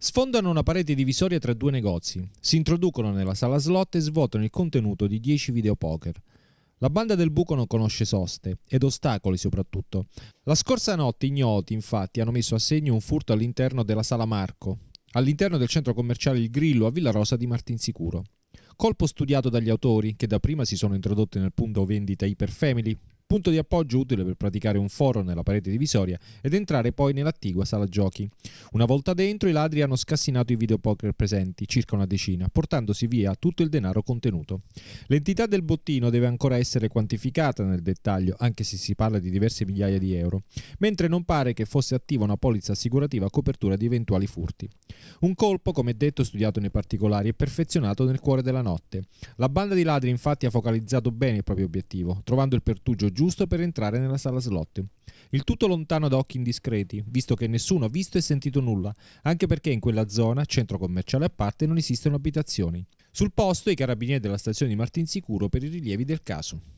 Sfondano una parete divisoria tra due negozi, si introducono nella sala slot e svuotano il contenuto di 10 videopoker. La banda del buco non conosce soste, ed ostacoli soprattutto. La scorsa notte ignoti, infatti, hanno messo a segno un furto all'interno della sala Marco, all'interno del centro commerciale Il Grillo a Villa Rosa di Martinsicuro. Colpo studiato dagli autori, che da prima si sono introdotti nel punto vendita Hyperfamily, punto di appoggio utile per praticare un foro nella parete divisoria ed entrare poi nell'attigua sala giochi. Una volta dentro i ladri hanno scassinato i videopoker presenti, circa una decina, portandosi via tutto il denaro contenuto. L'entità del bottino deve ancora essere quantificata nel dettaglio, anche se si parla di diverse migliaia di euro, mentre non pare che fosse attiva una polizza assicurativa a copertura di eventuali furti. Un colpo, come detto, studiato nei particolari e perfezionato nel cuore della notte. La banda di ladri infatti ha focalizzato bene il proprio obiettivo, trovando il pertugio giusto per entrare nella sala slot. Il tutto lontano da occhi indiscreti, visto che nessuno ha visto e sentito nulla, anche perché in quella zona, centro commerciale a parte, non esistono abitazioni. Sul posto i carabinieri della stazione di Martinsicuro per i rilievi del caso.